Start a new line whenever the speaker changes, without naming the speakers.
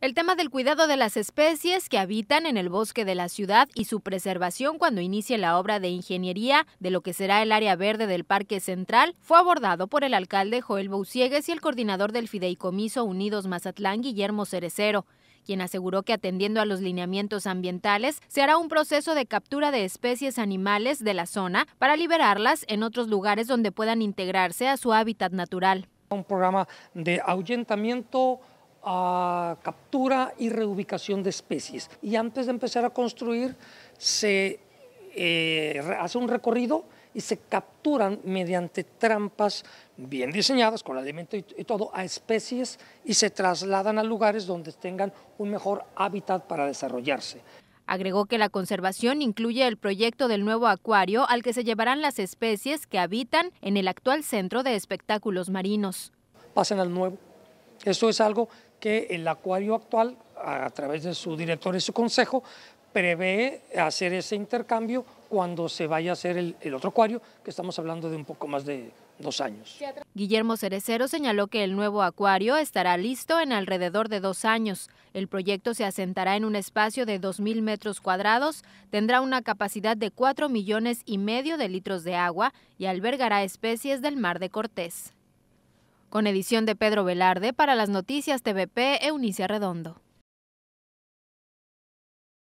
El tema del cuidado de las especies que habitan en el bosque de la ciudad y su preservación cuando inicie la obra de ingeniería de lo que será el área verde del Parque Central fue abordado por el alcalde Joel Bouciegues y el coordinador del Fideicomiso Unidos Mazatlán, Guillermo Cerecero quien aseguró que atendiendo a los lineamientos ambientales se hará un proceso de captura de especies animales de la zona para liberarlas en otros lugares donde puedan integrarse a su hábitat natural. Un programa de ahuyentamiento
a captura y reubicación de especies. Y antes de empezar a construir,
se eh, hace un recorrido y se capturan mediante trampas bien diseñadas, con alimento y, y, todo, a especies y se
trasladan a lugares donde tengan un mejor hábitat para desarrollarse. Agregó que
la conservación incluye el proyecto del nuevo acuario al que se llevarán las especies que habitan en el actual centro de espectáculos marinos.
Pasen al nuevo eso es algo que el acuario actual, a través de su director y su consejo, prevé hacer ese intercambio cuando se vaya a hacer el, el, otro acuario, que estamos hablando de un poco más de dos años.
Guillermo Cerecero señaló que el nuevo acuario estará listo en alrededor de dos años. El proyecto se asentará en un espacio de 2.000 metros cuadrados, tendrá una capacidad de 4 millones y medio de litros de agua y albergará especies del mar de Cortés. Con edición de Pedro Velarde para las noticias TVP, Eunice Redondo.